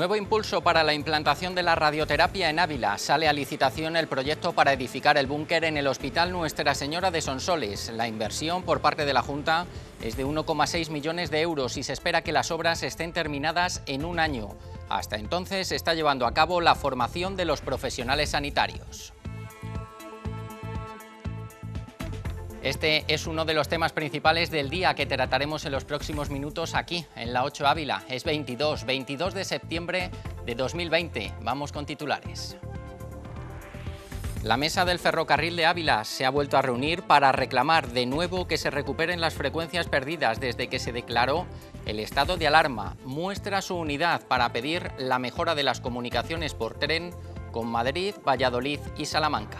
Nuevo impulso para la implantación de la radioterapia en Ávila. Sale a licitación el proyecto para edificar el búnker en el Hospital Nuestra Señora de Sonsoles. La inversión por parte de la Junta es de 1,6 millones de euros y se espera que las obras estén terminadas en un año. Hasta entonces se está llevando a cabo la formación de los profesionales sanitarios. Este es uno de los temas principales del día que trataremos en los próximos minutos aquí, en la 8 Ávila. Es 22, 22 de septiembre de 2020. Vamos con titulares. La mesa del ferrocarril de Ávila se ha vuelto a reunir para reclamar de nuevo que se recuperen las frecuencias perdidas desde que se declaró el estado de alarma. Muestra su unidad para pedir la mejora de las comunicaciones por tren con Madrid, Valladolid y Salamanca.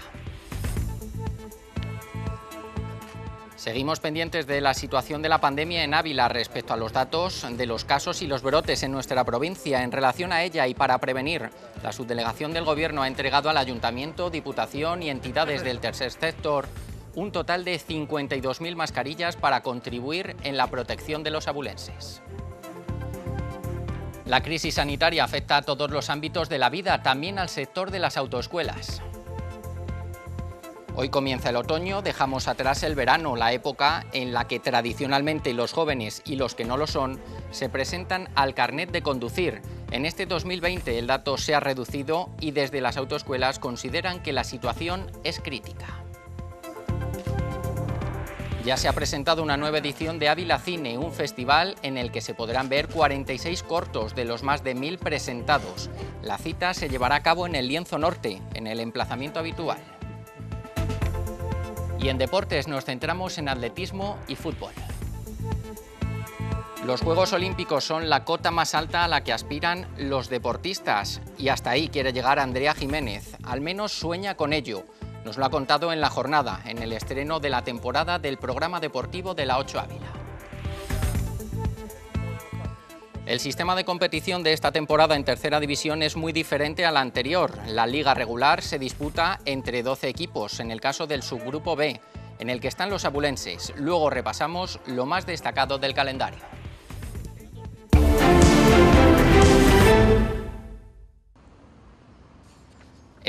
Seguimos pendientes de la situación de la pandemia en Ávila respecto a los datos de los casos y los brotes en nuestra provincia. En relación a ella y para prevenir, la subdelegación del Gobierno ha entregado al Ayuntamiento, Diputación y entidades del tercer sector un total de 52.000 mascarillas para contribuir en la protección de los abulenses. La crisis sanitaria afecta a todos los ámbitos de la vida, también al sector de las autoescuelas. Hoy comienza el otoño, dejamos atrás el verano, la época en la que tradicionalmente los jóvenes y los que no lo son se presentan al carnet de conducir. En este 2020 el dato se ha reducido y desde las autoescuelas consideran que la situación es crítica. Ya se ha presentado una nueva edición de Ávila Cine, un festival en el que se podrán ver 46 cortos de los más de 1.000 presentados. La cita se llevará a cabo en el Lienzo Norte, en el emplazamiento habitual. Y en deportes nos centramos en atletismo y fútbol. Los Juegos Olímpicos son la cota más alta a la que aspiran los deportistas y hasta ahí quiere llegar Andrea Jiménez, al menos sueña con ello. Nos lo ha contado en la jornada, en el estreno de la temporada del programa deportivo de la 8 Ávila. El sistema de competición de esta temporada en tercera división es muy diferente a la anterior. La liga regular se disputa entre 12 equipos, en el caso del subgrupo B, en el que están los abulenses. Luego repasamos lo más destacado del calendario.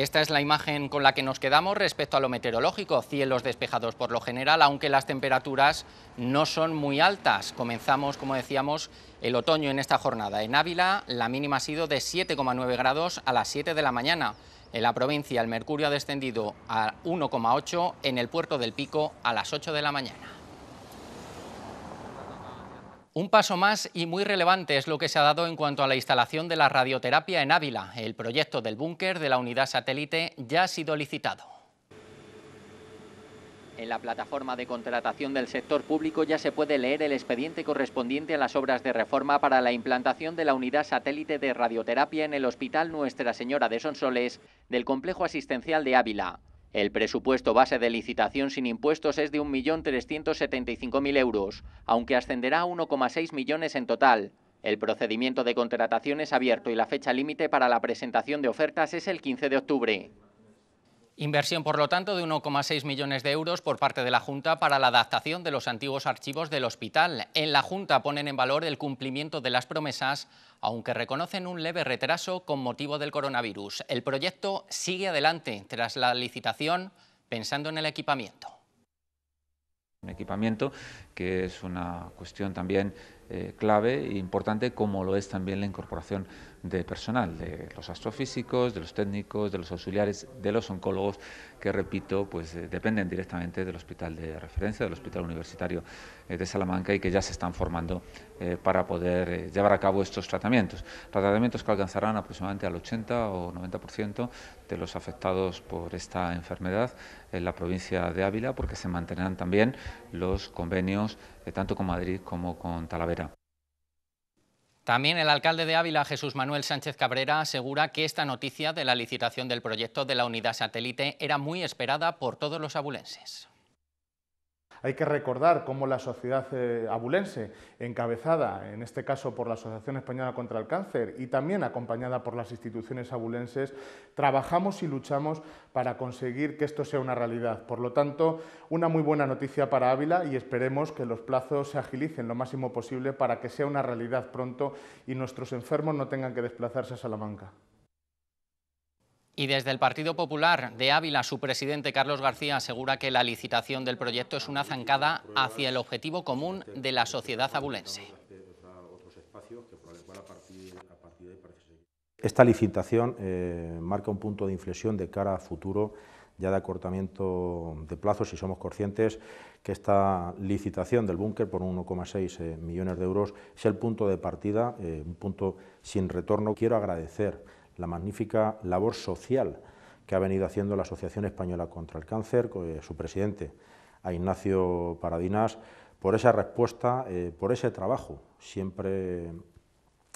Esta es la imagen con la que nos quedamos respecto a lo meteorológico, cielos despejados por lo general, aunque las temperaturas no son muy altas. Comenzamos, como decíamos, el otoño en esta jornada. En Ávila la mínima ha sido de 7,9 grados a las 7 de la mañana. En la provincia el mercurio ha descendido a 1,8, en el puerto del Pico a las 8 de la mañana. Un paso más y muy relevante es lo que se ha dado en cuanto a la instalación de la radioterapia en Ávila. El proyecto del búnker de la unidad satélite ya ha sido licitado. En la plataforma de contratación del sector público ya se puede leer el expediente correspondiente a las obras de reforma para la implantación de la unidad satélite de radioterapia en el Hospital Nuestra Señora de Sonsoles del Complejo Asistencial de Ávila. El presupuesto base de licitación sin impuestos es de 1.375.000 euros, aunque ascenderá a 1,6 millones en total. El procedimiento de contratación es abierto y la fecha límite para la presentación de ofertas es el 15 de octubre. Inversión, por lo tanto, de 1,6 millones de euros por parte de la Junta para la adaptación de los antiguos archivos del hospital. En la Junta ponen en valor el cumplimiento de las promesas, aunque reconocen un leve retraso con motivo del coronavirus. El proyecto sigue adelante tras la licitación, pensando en el equipamiento. Un equipamiento que es una cuestión también eh, clave e importante, como lo es también la incorporación de personal, de los astrofísicos, de los técnicos, de los auxiliares, de los oncólogos, que repito, pues eh, dependen directamente del hospital de referencia, del Hospital Universitario eh, de Salamanca y que ya se están formando eh, para poder llevar a cabo estos tratamientos. Tratamientos que alcanzarán aproximadamente al 80 o 90% de los afectados por esta enfermedad en la provincia de Ávila, porque se mantendrán también los convenios tanto con Madrid como con Talavera. También el alcalde de Ávila, Jesús Manuel Sánchez Cabrera, asegura que esta noticia de la licitación del proyecto de la unidad satélite era muy esperada por todos los abulenses. Hay que recordar cómo la sociedad eh, abulense, encabezada en este caso por la Asociación Española contra el Cáncer y también acompañada por las instituciones abulenses, trabajamos y luchamos para conseguir que esto sea una realidad. Por lo tanto, una muy buena noticia para Ávila y esperemos que los plazos se agilicen lo máximo posible para que sea una realidad pronto y nuestros enfermos no tengan que desplazarse a Salamanca. Y desde el Partido Popular de Ávila, su presidente Carlos García asegura que la licitación del proyecto es una zancada hacia el objetivo común de la sociedad abulense. Esta licitación eh, marca un punto de inflexión de cara a futuro, ya de acortamiento de plazos, si somos conscientes que esta licitación del búnker por 1,6 eh, millones de euros es el punto de partida, eh, un punto sin retorno. Quiero agradecer la magnífica labor social que ha venido haciendo la Asociación Española contra el Cáncer, eh, su presidente, Ignacio Paradinas, por esa respuesta, eh, por ese trabajo, siempre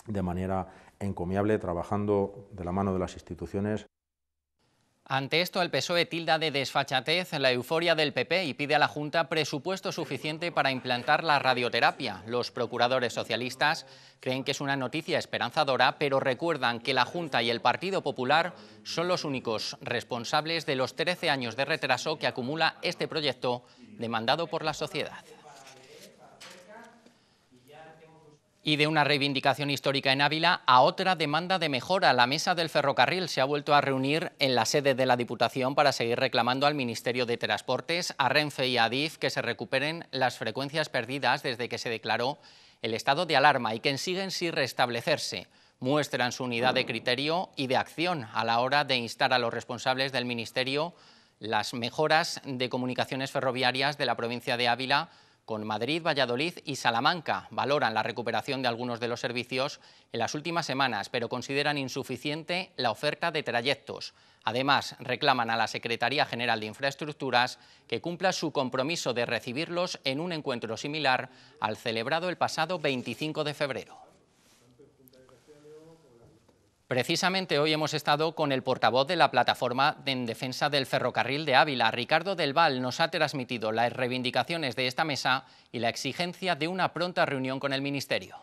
de manera encomiable, trabajando de la mano de las instituciones. Ante esto, el PSOE tilda de desfachatez la euforia del PP y pide a la Junta presupuesto suficiente para implantar la radioterapia. Los procuradores socialistas creen que es una noticia esperanzadora, pero recuerdan que la Junta y el Partido Popular son los únicos responsables de los 13 años de retraso que acumula este proyecto demandado por la sociedad. y de una reivindicación histórica en Ávila a otra demanda de mejora. La mesa del ferrocarril se ha vuelto a reunir en la sede de la Diputación para seguir reclamando al Ministerio de Transportes, a Renfe y a Adif que se recuperen las frecuencias perdidas desde que se declaró el estado de alarma y que siguen sin restablecerse. Muestran su unidad de criterio y de acción a la hora de instar a los responsables del Ministerio las mejoras de comunicaciones ferroviarias de la provincia de Ávila con Madrid, Valladolid y Salamanca. Valoran la recuperación de algunos de los servicios en las últimas semanas, pero consideran insuficiente la oferta de trayectos. Además, reclaman a la Secretaría General de Infraestructuras que cumpla su compromiso de recibirlos en un encuentro similar al celebrado el pasado 25 de febrero. Precisamente hoy hemos estado con el portavoz de la plataforma en defensa del ferrocarril de Ávila, Ricardo Del Val, nos ha transmitido las reivindicaciones de esta mesa y la exigencia de una pronta reunión con el Ministerio.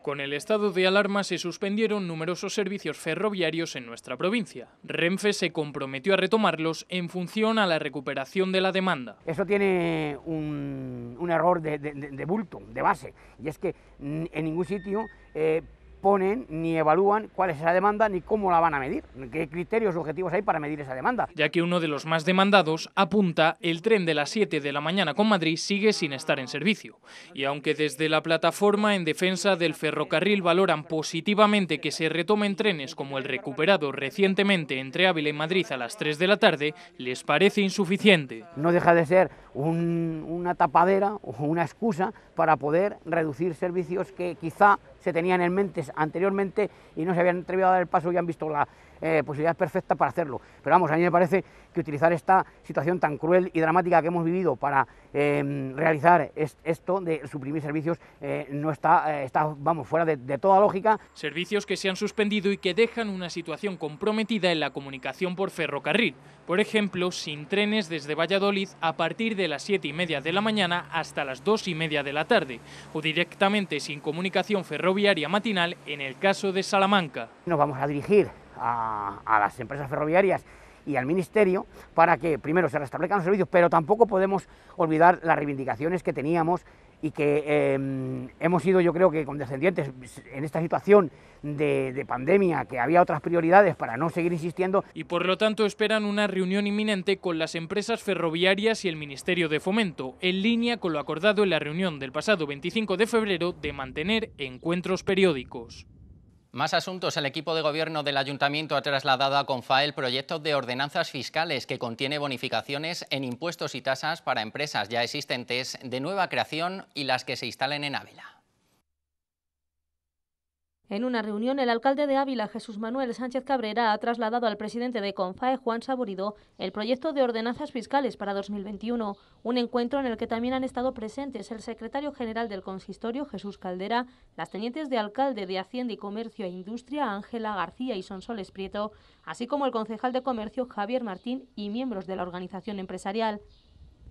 Con el estado de alarma se suspendieron numerosos servicios ferroviarios en nuestra provincia. Renfe se comprometió a retomarlos en función a la recuperación de la demanda. Eso tiene un, error de, bulto, de base, y es que en ningún sitio eh, ponen ni evalúan cuál es esa demanda ni cómo la van a medir, qué criterios objetivos hay para medir esa demanda. Ya que uno de los más demandados apunta el tren de las 7 de la mañana con Madrid sigue sin estar en servicio. Y aunque desde la plataforma en defensa del ferrocarril valoran positivamente que se retomen trenes como el recuperado recientemente entre Ávila y Madrid a las 3 de la tarde, les parece insuficiente. No deja de ser una tapadera o una excusa para poder reducir servicios que quizá se tenían en mente anteriormente y no se habían atrevido a dar el paso y han visto la, eh, posibilidades perfectas para hacerlo. Pero vamos, a mí me parece que utilizar esta situación tan cruel y dramática que hemos vivido para em, realizar esto de suprimir servicios eh, no eh, está, vamos, fuera de, de toda lógica. Servicios que se han suspendido y que dejan una situación comprometida en la comunicación por ferrocarril. Por ejemplo, sin trenes desde Valladolid a partir de las 7 y media de la mañana hasta las 2 y media de la tarde, o directamente sin comunicación ferroviaria matinal en el caso de Salamanca. Nos vamos a dirigir a, las empresas ferroviarias y al Ministerio para que primero se restablezcan los servicios, pero tampoco podemos olvidar las reivindicaciones que teníamos y que em, hemos sido yo creo que condescendientes en esta situación de, pandemia, que había otras prioridades para no seguir insistiendo. Y por lo tanto esperan una reunión inminente con las empresas ferroviarias y el Ministerio de Fomento, en línea con lo acordado en la reunión del pasado 25 de febrero de mantener encuentros periódicos. Más asuntos. El equipo de gobierno del Ayuntamiento ha trasladado a el proyectos de ordenanzas fiscales que contiene bonificaciones en impuestos y tasas para empresas ya existentes de nueva creación y las que se instalen en Ávila. En una reunión, el alcalde de Ávila, Jesús Manuel Sánchez Cabrera, ha trasladado al presidente de CONFAE, Juan Saborido, el proyecto de ordenanzas fiscales para 2021, un encuentro en el que también han estado presentes el secretario general del consistorio, Jesús Caldera, las tenientes de alcalde de Hacienda y Comercio e Industria, Ángela García y Sonsoles Prieto, así como el concejal de Comercio, Javier Martín, y miembros de la organización empresarial.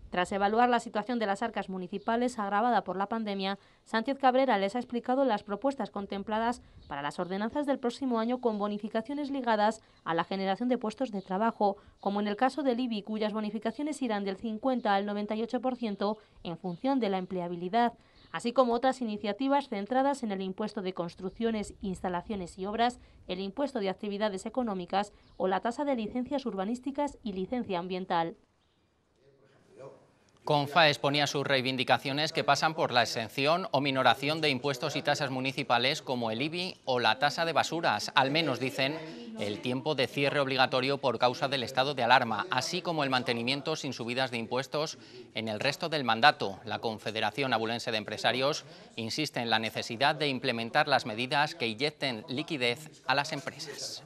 Tras evaluar la situación de las arcas municipales agravada por la pandemia, Sánchez Cabrera les ha explicado las propuestas contempladas para las ordenanzas del próximo año con bonificaciones ligadas a la generación de puestos de trabajo, como en el caso del IBI, cuyas bonificaciones irán del 50 al 98% en función de la empleabilidad, así como otras iniciativas centradas en el impuesto de construcciones, instalaciones y obras, el impuesto de actividades económicas o la tasa de licencias urbanísticas y licencia ambiental. CONFA exponía sus reivindicaciones que pasan por la exención o minoración de impuestos y tasas municipales como el IBI o la tasa de basuras, al menos dicen el tiempo de cierre obligatorio por causa del estado de alarma, así como el mantenimiento sin subidas de impuestos en el resto del mandato. La Confederación Abulense de Empresarios insiste en la necesidad de implementar las medidas que inyecten liquidez a las empresas.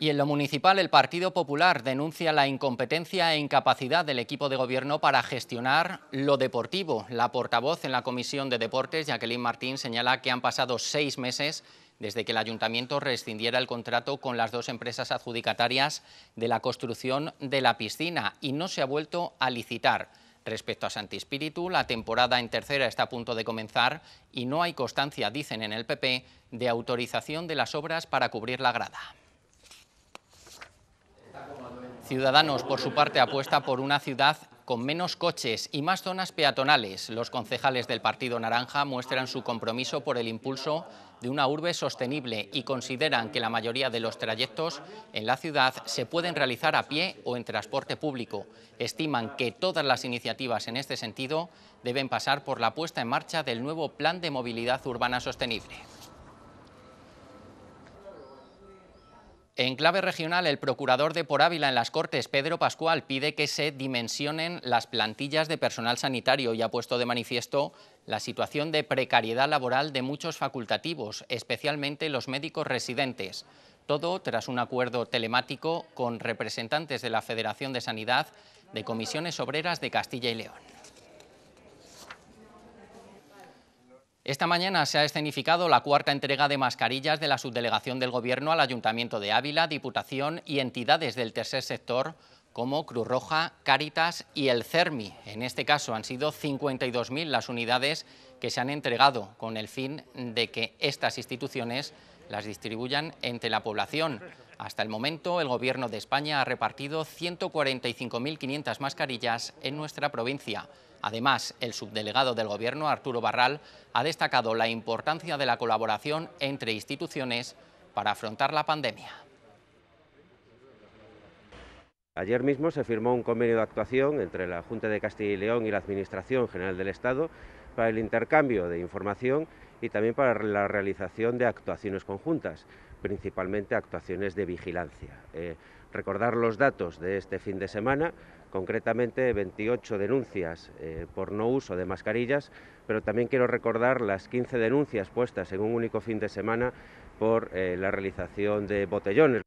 Y en lo municipal, el Partido Popular denuncia la incompetencia e incapacidad del equipo de gobierno para gestionar lo deportivo. La portavoz en la Comisión de Deportes, Jacqueline Martín, señala que han pasado seis meses desde que el ayuntamiento rescindiera el contrato con las dos empresas adjudicatarias de la construcción de la piscina y no se ha vuelto a licitar. Respecto a Santi Espíritu, la temporada en tercera está a punto de comenzar y no hay constancia, dicen en el PP, de autorización de las obras para cubrir la grada. Ciudadanos, por su parte, apuesta por una ciudad con menos coches y más zonas peatonales. Los concejales del Partido Naranja muestran su compromiso por el impulso de una urbe sostenible y consideran que la mayoría de los trayectos en la ciudad se pueden realizar a pie o en transporte público. Estiman que todas las iniciativas en este sentido deben pasar por la puesta en marcha del nuevo Plan de Movilidad Urbana Sostenible. En clave regional, el procurador de Por Ávila en las Cortes, Pedro Pascual, pide que se dimensionen las plantillas de personal sanitario y ha puesto de manifiesto la situación de precariedad laboral de muchos facultativos, especialmente los médicos residentes. Todo tras un acuerdo telemático con representantes de la Federación de Sanidad de Comisiones Obreras de Castilla y León. Esta mañana se ha escenificado la cuarta entrega de mascarillas de la subdelegación del Gobierno al Ayuntamiento de Ávila, Diputación y entidades del tercer sector como Cruz Roja, Cáritas y el CERMI. En este caso han sido 52.000 las unidades que se han entregado con el fin de que estas instituciones las distribuyan entre la población. Hasta el momento, el Gobierno de España ha repartido 145.500 mascarillas en nuestra provincia. Además, el subdelegado del Gobierno, Arturo Barral, ha destacado la importancia de la colaboración entre instituciones para afrontar la pandemia. Ayer mismo se firmó un convenio de actuación entre la Junta de Castilla y León y la Administración General del Estado para el intercambio de información y también para la realización de actuaciones conjuntas, principalmente actuaciones de vigilancia. Eh, recordar los datos de este fin de semana, concretamente 28 denuncias eh, por no uso de mascarillas, pero también quiero recordar las 15 denuncias puestas en un único fin de semana por eh, la realización de botellones.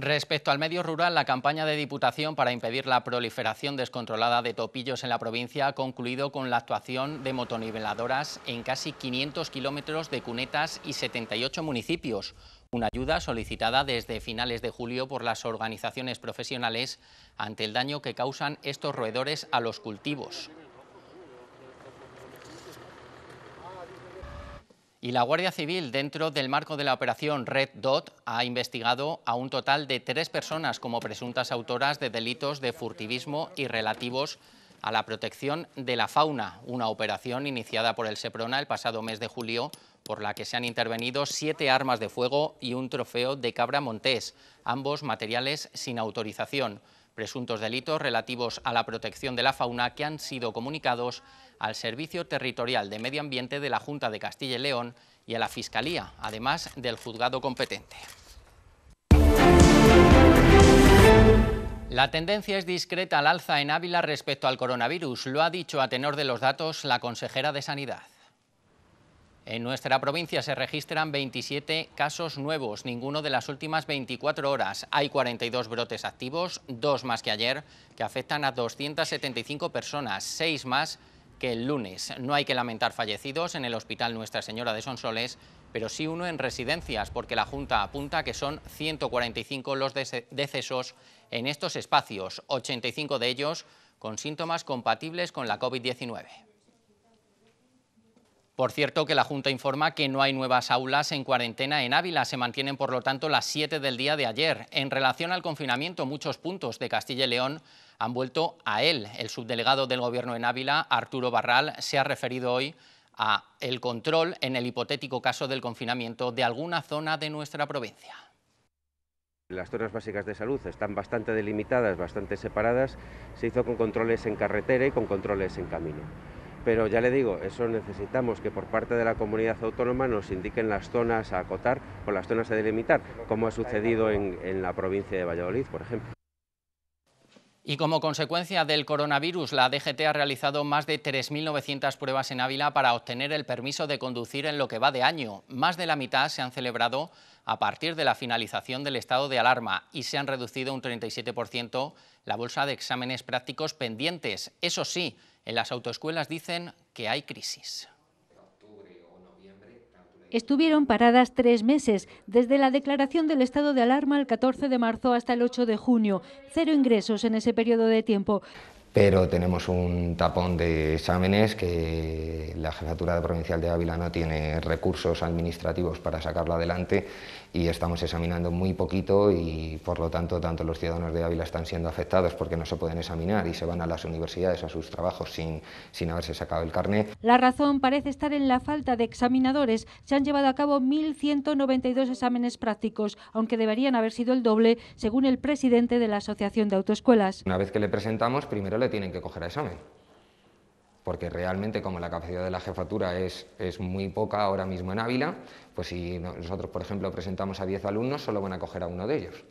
Respecto al medio rural, la campaña de Diputación para impedir la proliferación descontrolada de topillos en la provincia ha concluido con la actuación de motoniveladoras en casi 500 kilómetros de cunetas y 78 municipios, una ayuda solicitada desde finales de julio por las organizaciones profesionales ante el daño que causan estos roedores a los cultivos. Y la Guardia Civil, dentro del marco de la operación Red Dot, ha investigado a un total de tres personas como presuntas autoras de delitos de furtivismo y relativos a la protección de la fauna, una operación iniciada por el SEPRONA el pasado mes de julio, por la que se han intervenido siete armas de fuego y un trofeo de cabra montés, ambos materiales sin autorización. Presuntos delitos relativos a la protección de la fauna que han sido comunicados al Servicio Territorial de Medio Ambiente de la Junta de Castilla y León y a la Fiscalía, además del juzgado competente. La tendencia es discreta al alza en Ávila respecto al coronavirus, lo ha dicho a tenor de los datos la consejera de Sanidad. En nuestra provincia se registran 27 casos nuevos, ninguno de las últimas 24 horas. Hay 42 brotes activos, dos más que ayer, que afectan a 275 personas, seis más que el lunes. No hay que lamentar fallecidos en el Hospital Nuestra Señora de Sonsoles, pero sí uno en residencias, porque la Junta apunta que son 145 los decesos en estos espacios, 85 de ellos con síntomas compatibles con la COVID-19. Por cierto, que la Junta informa que no hay nuevas aulas en cuarentena en Ávila. Se mantienen, por lo tanto, las 7 del día de ayer. En relación al confinamiento, muchos puntos de Castilla y León han vuelto a él. El subdelegado del Gobierno en Ávila, Arturo Barral, se ha referido hoy a el control en el hipotético caso del confinamiento de alguna zona de nuestra provincia. Las zonas básicas de salud están bastante delimitadas, bastante separadas. Se hizo con controles en carretera y con controles en camino. Pero ya le digo, eso necesitamos que por parte de la comunidad autónoma nos indiquen las zonas a acotar o las zonas a delimitar, como ha sucedido en, en la provincia de Valladolid, por ejemplo. Y como consecuencia del coronavirus, la DGT ha realizado más de 3.900 pruebas en Ávila para obtener el permiso de conducir en lo que va de año. Más de la mitad se han celebrado a partir de la finalización del estado de alarma y se han reducido un 37% la bolsa de exámenes prácticos pendientes. Eso sí, en las autoescuelas dicen que hay crisis. Estuvieron paradas tres meses, desde la declaración del estado de alarma el 14 de marzo hasta el 8 de junio. Cero ingresos en ese periodo de tiempo. Pero tenemos un tapón de exámenes que la Jefatura Provincial de Ávila no tiene recursos administrativos para sacarlo adelante y estamos examinando muy poquito y por lo tanto tanto los ciudadanos de Ávila están siendo afectados porque no se pueden examinar y se van a las universidades a sus trabajos sin, haberse sacado el carnet. La razón parece estar en la falta de examinadores. Se han llevado a cabo 1.192 exámenes prácticos, aunque deberían haber sido el doble, según el presidente de la Asociación de Autoescuelas. Una vez que le presentamos, primero le tienen que coger a examen porque realmente como la capacidad de la jefatura es, muy poca ahora mismo en Ávila, pues si nosotros, por ejemplo, presentamos a 10 alumnos, solo van a coger a uno de ellos.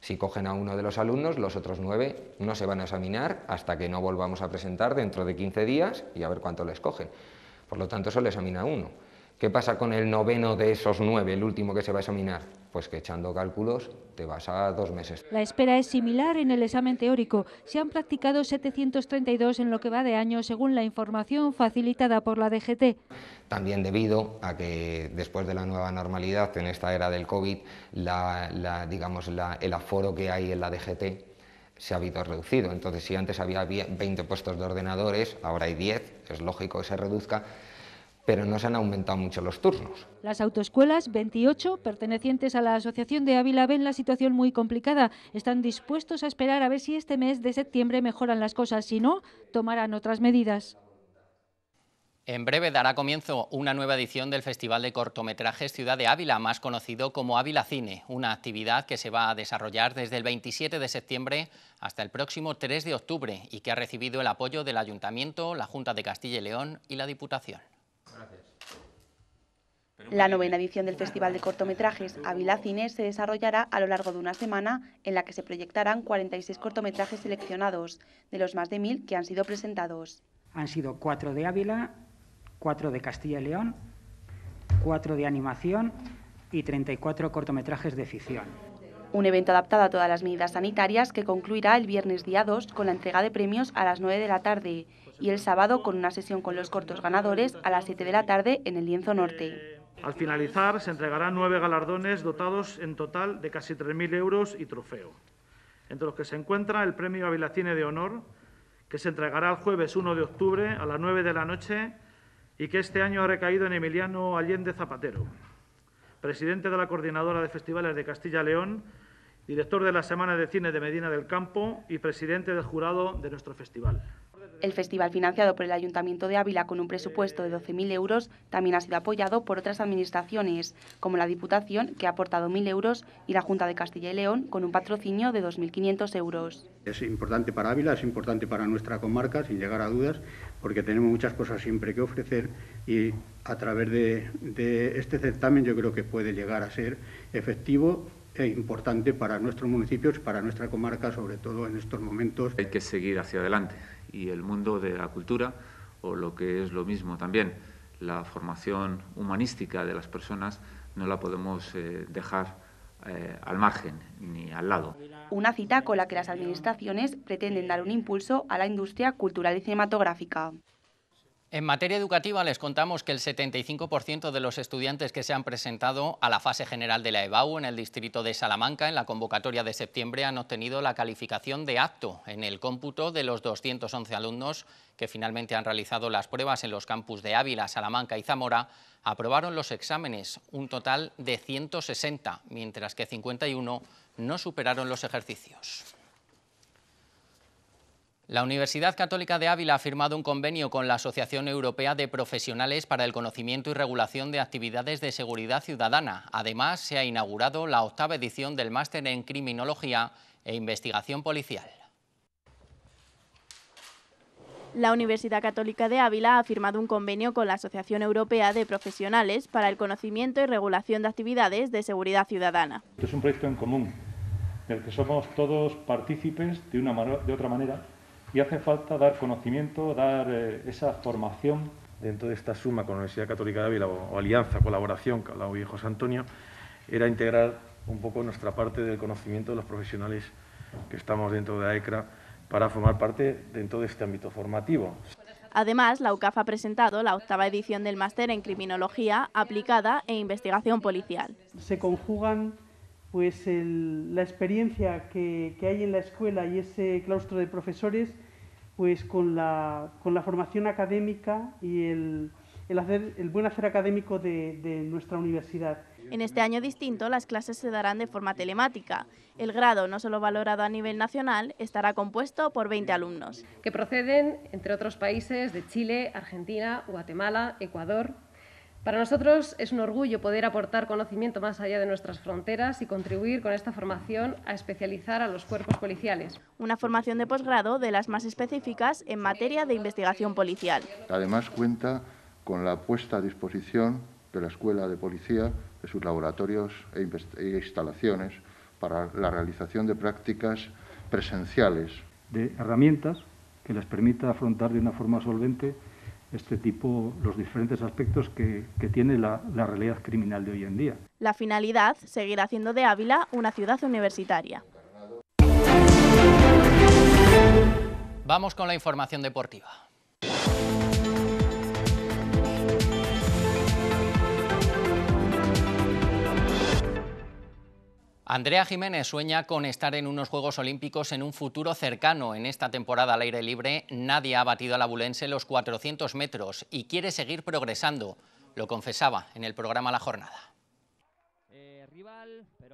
Si cogen a uno de los alumnos, los otros nueve no se van a examinar hasta que no volvamos a presentar dentro de 15 días y a ver cuánto les cogen. Por lo tanto, solo examina uno. ¿Qué pasa con el noveno de esos nueve, el último que se va a examinar? Pues que echando cálculos te vas a dos meses. La espera es similar en el examen teórico. Se han practicado 732 en lo que va de año, según la información facilitada por la DGT. También debido a que después de la nueva normalidad, en esta era del COVID, el aforo que hay en la DGT se ha habido reducido. Entonces, si antes había 20 puestos de ordenadores, ahora hay 10, es lógico que se reduzca pero no se han aumentado mucho los turnos. Las autoescuelas 28 pertenecientes a la Asociación de Ávila ven la situación muy complicada. Están dispuestos a esperar a ver si este mes de septiembre mejoran las cosas, si no, tomarán otras medidas. En breve dará comienzo una nueva edición del Festival de Cortometrajes Ciudad de Ávila, más conocido como Ávila Cine, una actividad que se va a desarrollar desde el 27 de septiembre hasta el próximo 3 de octubre y que ha recibido el apoyo del Ayuntamiento, la Junta de Castilla y León y la Diputación. La novena edición del Festival de Cortometrajes Ávila Cine se desarrollará a lo largo de una semana en la que se proyectarán 46 cortometrajes seleccionados, de los más de mil que han sido presentados. Han sido cuatro de Ávila, cuatro de Castilla y León, cuatro de animación y 34 cortometrajes de ficción. Un evento adaptado a todas las medidas sanitarias que concluirá el viernes día 2 con la entrega de premios a las 9 de la tarde y el sábado con una sesión con los cortos ganadores a las 7 de la tarde en el Lienzo Norte. Al finalizar, se entregarán nueve galardones dotados en total de casi 3.000 euros y trofeo, entre los que se encuentra el Premio Avilacine de Honor, que se entregará el jueves 1 de octubre a las 9 de la noche y que este año ha recaído en Emiliano Allende Zapatero, presidente de la Coordinadora de Festivales de Castilla-León, director de la Semana de Cine de Medina del Campo y presidente del jurado de nuestro festival. El festival financiado por el Ayuntamiento de Ávila con un presupuesto de 12.000 euros también ha sido apoyado por otras administraciones, como la Diputación, que ha aportado 1.000 euros, y la Junta de Castilla y León, con un patrocinio de 2.500 euros. Es importante para Ávila, es importante para nuestra comarca, sin llegar a dudas, porque tenemos muchas cosas siempre que ofrecer y a través de, de este certamen yo creo que puede llegar a ser efectivo e importante para nuestros municipios, para nuestra comarca, sobre todo en estos momentos. Hay que seguir hacia adelante y el mundo de la cultura, o lo que es lo mismo también, la formación humanística de las personas, no la podemos eh, dejar eh, al margen ni al lado. Una cita con la que las administraciones pretenden dar un impulso a la industria cultural y cinematográfica. En materia educativa les contamos que el 75% de los estudiantes que se han presentado a la fase general de la EBAU en el distrito de Salamanca en la convocatoria de septiembre han obtenido la calificación de acto en el cómputo de los 211 alumnos que finalmente han realizado las pruebas en los campus de Ávila, Salamanca y Zamora, aprobaron los exámenes, un total de 160, mientras que 51 no superaron los ejercicios. La Universidad Católica de Ávila ha firmado un convenio con la Asociación Europea de Profesionales para el Conocimiento y Regulación de Actividades de Seguridad Ciudadana. Además, se ha inaugurado la octava edición del Máster en Criminología e Investigación Policial. La Universidad Católica de Ávila ha firmado un convenio con la Asociación Europea de Profesionales para el Conocimiento y Regulación de Actividades de Seguridad Ciudadana. es un proyecto en común, el que somos todos partícipes de una de otra manera y hace falta dar conocimiento, dar eh, esa formación dentro de esta suma con la Universidad Católica de Ávila o, alianza, colaboración que hablaba hoy José Antonio, era integrar un poco nuestra parte del conocimiento de los profesionales que estamos dentro de la AECRA para formar parte dentro de este ámbito formativo. Además, la UCAF ha presentado la octava edición del máster en Criminología aplicada e investigación policial. Se conjugan pues, la experiencia que hay en la escuela y ese claustro de profesores pues con la, con la formación académica y el, el, hacer, el buen hacer académico de, de nuestra universidad. En este año distinto, las clases se darán de forma telemática. El grado, no solo valorado a nivel nacional, estará compuesto por 20 alumnos. Que proceden, entre otros países, de Chile, Argentina, Guatemala, Ecuador, para nosotros es un orgullo poder aportar conocimiento más allá de nuestras fronteras y contribuir con esta formación a especializar a los cuerpos policiales. Una formación de posgrado de las más específicas en materia de investigación policial. Además cuenta con la puesta a disposición de la Escuela de Policía de sus laboratorios e, e instalaciones para la realización de prácticas presenciales. De herramientas que les permita afrontar de una forma solvente este tipo, los diferentes aspectos que, tiene la, la realidad criminal de hoy en día. La finalidad, seguir haciendo de Ávila una ciudad universitaria. Vamos con la información deportiva. Andrea Jiménez sueña con estar en unos Juegos Olímpicos en un futuro cercano. En esta temporada al aire libre nadie ha batido al abulense los 400 metros y quiere seguir progresando. Lo confesaba en el programa La Jornada.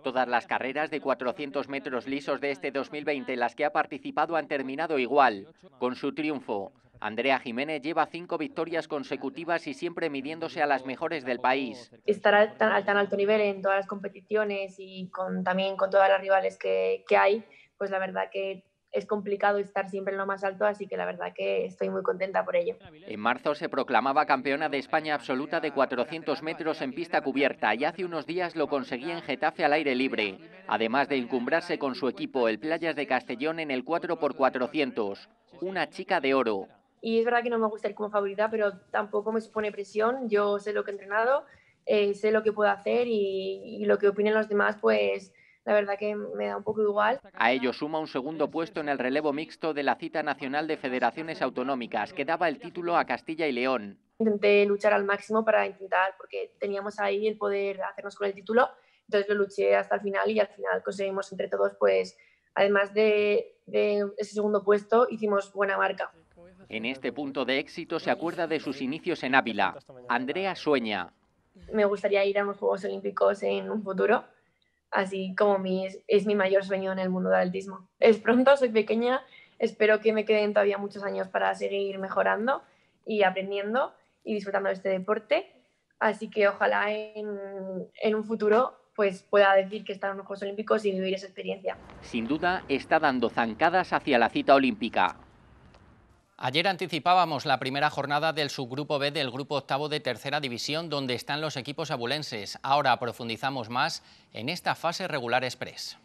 Todas las carreras de 400 metros lisos de este 2020 en las que ha participado han terminado igual, con su triunfo. Andrea Jiménez lleva cinco victorias consecutivas y siempre midiéndose a las mejores del país. Estar al tan, alto nivel en todas las competiciones y con, también con todas las rivales que, hay, pues la verdad que es complicado estar siempre en lo más alto, así que la verdad que estoy muy contenta por ello. En marzo se proclamaba campeona de España absoluta de 400 metros en pista cubierta y hace unos días lo conseguía en Getafe al aire libre, además de incumbrarse con su equipo el Playas de Castellón en el 4x400, una chica de oro. Y es verdad que no me gusta ir como favorita, pero tampoco me supone presión. Yo sé lo que he entrenado, eh, sé lo que puedo hacer y, lo que opinen los demás, pues la verdad que me da un poco igual. A ello suma un segundo puesto en el relevo mixto de la cita nacional de federaciones autonómicas, que daba el título a Castilla y León. Intenté luchar al máximo para intentar, porque teníamos ahí el poder hacernos con el título, entonces lo luché hasta el final y al final conseguimos entre todos, pues, además de, de ese segundo puesto, hicimos buena marca. En este punto de éxito se acuerda de sus inicios en Ávila. Andrea sueña. Me gustaría ir a los Juegos Olímpicos en un futuro, así como es mi mayor sueño en el mundo del altismo. Es pronto, soy pequeña, espero que me queden todavía muchos años para seguir mejorando y aprendiendo y disfrutando de este deporte. Así que ojalá en, un futuro pues pueda decir que está en los Juegos Olímpicos y vivir esa experiencia. Sin duda está dando zancadas hacia la cita olímpica. Ayer anticipábamos la primera jornada del subgrupo B del grupo octavo de tercera división donde están los equipos abulenses. Ahora profundizamos más en esta fase regular express.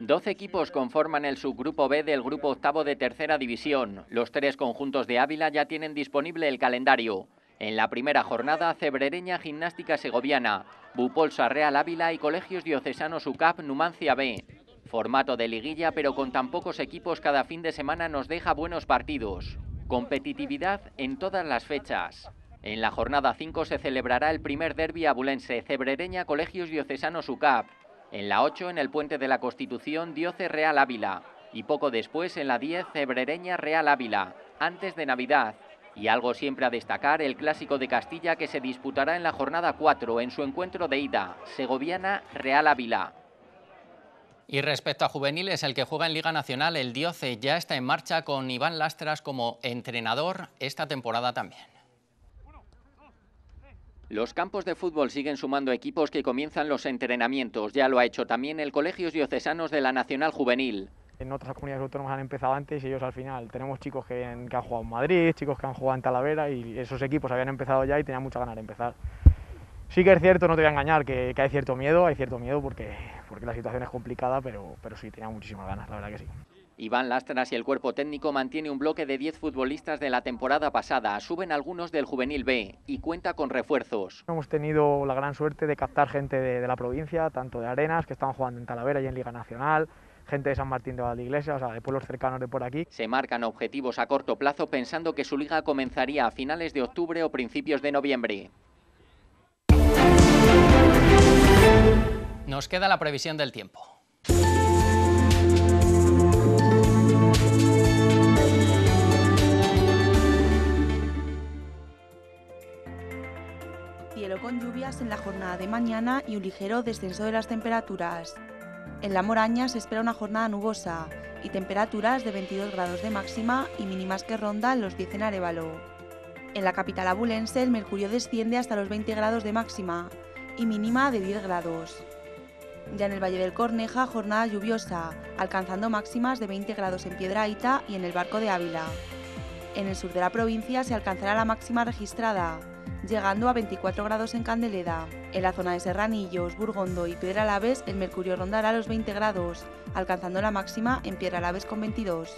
12 equipos conforman el subgrupo B del grupo octavo de tercera división. Los tres conjuntos de Ávila ya tienen disponible el calendario. En la primera jornada, Cebrereña Gimnástica Segoviana, Bupolsa Real Ávila y Colegios Diocesanos UCAP Numancia B. Formato de liguilla, pero con tan pocos equipos cada fin de semana nos deja buenos partidos. Competitividad en todas las fechas. En la jornada 5 se celebrará el primer derby abulense, Cebrereña Colegios Diocesanos UCAP. En la 8, en el Puente de la Constitución, Dioce Real Ávila. Y poco después, en la 10, Cebrereña Real Ávila, antes de Navidad. Y algo siempre a destacar, el Clásico de Castilla que se disputará en la jornada 4 en su encuentro de ida, Segoviana Real Ávila. Y respecto a juveniles, el que juega en Liga Nacional, el Dioce, ya está en marcha con Iván Lastras como entrenador esta temporada también. Los campos de fútbol siguen sumando equipos que comienzan los entrenamientos. Ya lo ha hecho también el Colegio Diocesanos de la Nacional Juvenil. En otras comunidades autónomas han empezado antes y ellos al final. Tenemos chicos que, han, jugado en Madrid, chicos que han jugado en Talavera y esos equipos habían empezado ya y tenían mucha ganas de empezar. Sí que es cierto, no te voy a engañar, que hay cierto miedo, hay cierto miedo porque porque la situación es complicada, pero, pero sí, tenía muchísimas ganas, la verdad que sí. Iván Lastras y el cuerpo técnico mantiene un bloque de 10 futbolistas de la temporada pasada, suben algunos del juvenil B y cuenta con refuerzos. Hemos tenido la gran suerte de captar gente de, la provincia, tanto de Arenas, que están jugando en Talavera y en Liga Nacional, gente de San Martín de iglesia o sea, de pueblos cercanos de por aquí. Se marcan objetivos a corto plazo pensando que su liga comenzaría a finales de octubre o principios de noviembre. queda la previsión del tiempo. Cielo con lluvias en la jornada de mañana y un ligero descenso de las temperaturas. En la Moraña se espera una jornada nubosa y temperaturas de 22 grados de máxima y mínimas que rondan los 10 en Arevalo. En la capital abulense el mercurio desciende hasta los 20 grados de máxima y mínima de 10 grados. Ya en el Valle del Corneja, jornada lluviosa, alcanzando máximas de 20 grados en Aita y en el Barco de Ávila. En el sur de la provincia se alcanzará la máxima registrada, llegando a 24 grados en Candeleda. En la zona de Serranillos, Burgondo y Piedra Laves, el mercurio rondará los 20 grados, alcanzando la máxima en Piedra Laves con 22.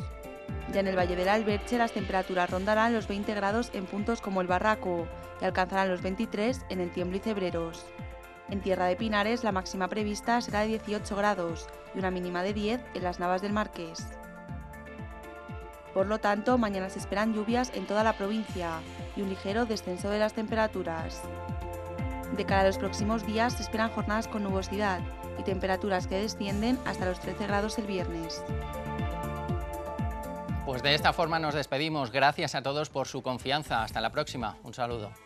Ya en el Valle del Alberche las temperaturas rondarán los 20 grados en puntos como el Barraco y alcanzarán los 23 en el Tiemblo y Cebreros. En Tierra de Pinares la máxima prevista será de 18 grados y una mínima de 10 en las Navas del Marqués. Por lo tanto, mañana se esperan lluvias en toda la provincia y un ligero descenso de las temperaturas. De cara a los próximos días se esperan jornadas con nubosidad y temperaturas que descienden hasta los 13 grados el viernes. Pues de esta forma nos despedimos. Gracias a todos por su confianza. Hasta la próxima. Un saludo.